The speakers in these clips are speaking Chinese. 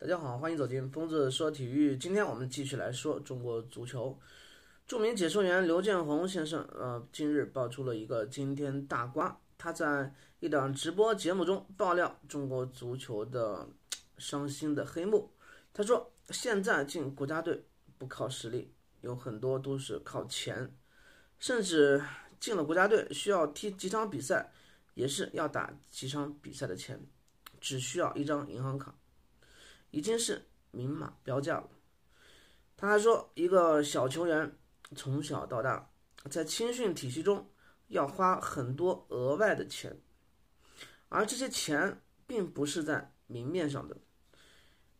大家好，欢迎走进疯子说体育。今天我们继续来说中国足球。著名解说员刘建宏先生，呃，近日爆出了一个惊天大瓜。他在一档直播节目中爆料中国足球的伤心的黑幕。他说，现在进国家队不靠实力，有很多都是靠钱。甚至进了国家队，需要踢几场比赛，也是要打几场比赛的钱，只需要一张银行卡。已经是明码标价了。他还说，一个小球员从小到大，在青训体系中要花很多额外的钱，而这些钱并不是在明面上的，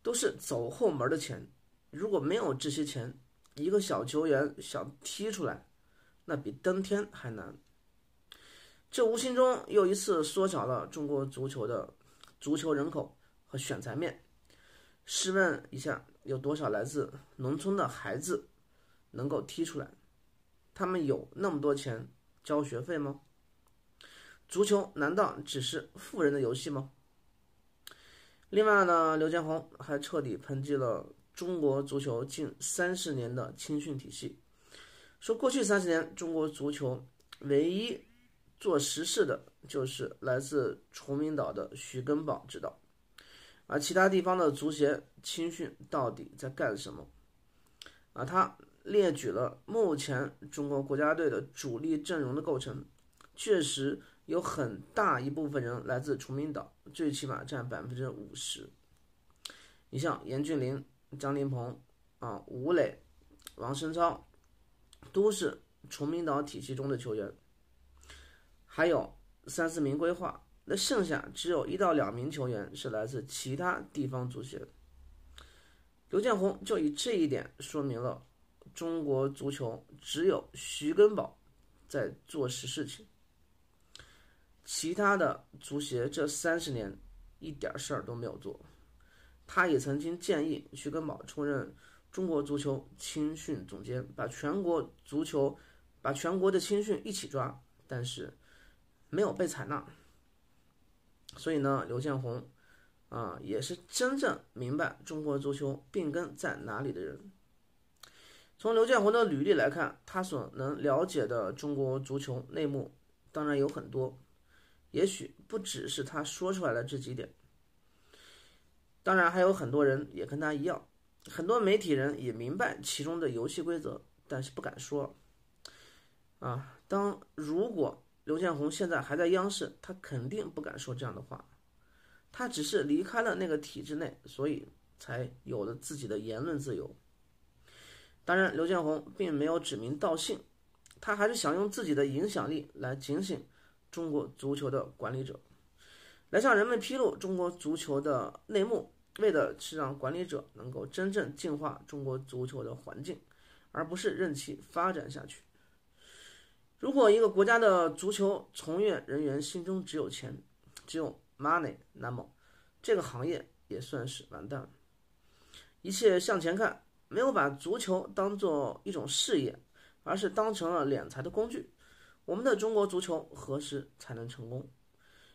都是走后门的钱。如果没有这些钱，一个小球员想踢出来，那比登天还难。这无形中又一次缩小了中国足球的足球人口和选材面。试问一下，有多少来自农村的孩子能够踢出来？他们有那么多钱交学费吗？足球难道只是富人的游戏吗？另外呢，刘建宏还彻底抨击了中国足球近三十年的青训体系，说过去三十年中国足球唯一做实事的就是来自崇明岛的徐根宝指导。而其他地方的足协青训到底在干什么？啊，他列举了目前中国国家队的主力阵容的构成，确实有很大一部分人来自崇明岛，最起码占百分之五十。你像严俊林、张林鹏、啊、吴磊、王申超，都是崇明岛体系中的球员，还有三四名规划。剩下只有一到两名球员是来自其他地方足协的。刘建宏就以这一点说明了中国足球只有徐根宝在做实事情，其他的足协这三十年一点事儿都没有做。他也曾经建议徐根宝出任中国足球青训总监，把全国足球、把全国的青训一起抓，但是没有被采纳。所以呢，刘建宏，啊，也是真正明白中国足球病根在哪里的人。从刘建宏的履历来看，他所能了解的中国足球内幕当然有很多，也许不只是他说出来的这几点。当然，还有很多人也跟他一样，很多媒体人也明白其中的游戏规则，但是不敢说。啊，当如果。刘建宏现在还在央视，他肯定不敢说这样的话。他只是离开了那个体制内，所以才有了自己的言论自由。当然，刘建宏并没有指名道姓，他还是想用自己的影响力来警醒中国足球的管理者，来向人们披露中国足球的内幕，为的是让管理者能够真正净化中国足球的环境，而不是任其发展下去。如果一个国家的足球从业人员心中只有钱，只有 money，那么这个行业也算是完蛋了。一切向前看，没有把足球当做一种事业，而是当成了敛财的工具。我们的中国足球何时才能成功？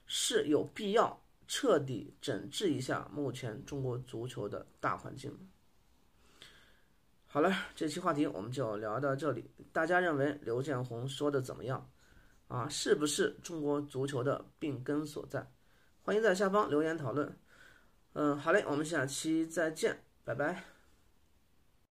是有必要彻底整治一下目前中国足球的大环境吗？好了，这期话题我们就聊到这里。大家认为刘建宏说的怎么样啊？是不是中国足球的病根所在？欢迎在下方留言讨论。嗯，好嘞，我们下期再见，拜拜。